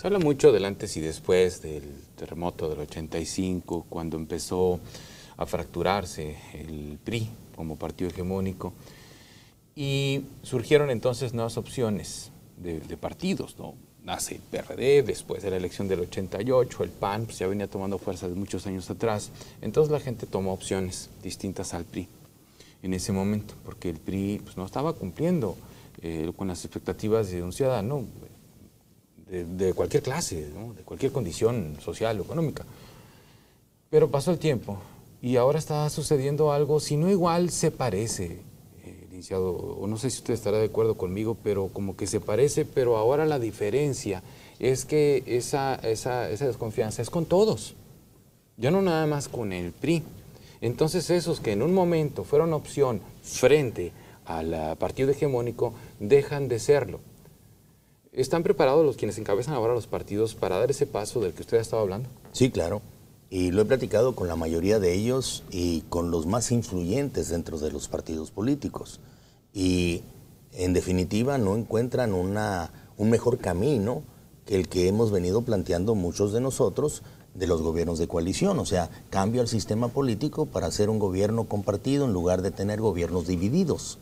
Se habla mucho del antes y después del terremoto del 85, cuando empezó a fracturarse el PRI como partido hegemónico. Y surgieron entonces nuevas opciones de, partidos, ¿no? Nace el PRD, después de la elección del 88, el PAN pues ya venía tomando fuerza de muchos años atrás. Entonces la gente tomó opciones distintas al PRI en ese momento, porque el PRI pues, no estaba cumpliendo eh, con las expectativas de un ciudadano de, cualquier clase, de cualquier condición social o económica. Pero pasó el tiempo y ahora está sucediendo algo, si no igual, se parece, eh, iniciado o no sé si usted estará de acuerdo conmigo, pero como que se parece, pero ahora la diferencia es que esa, esa, esa desconfianza es con todos, ya no nada más con el PRI. Entonces esos que en un momento fueron opción frente al partido hegemónico dejan de serlo. ¿Están preparados los quienes encabezan ahora los partidos para dar ese paso del que usted ha estado hablando? Sí, claro. Y lo he platicado con la mayoría de ellos y con los más influyentes dentro de los partidos políticos. Y en definitiva no encuentran un mejor camino que el que hemos venido planteando muchos de nosotros de los gobiernos de coalición, o sea, cambio al sistema político para hacer un gobierno compartido en lugar de tener gobiernos divididos.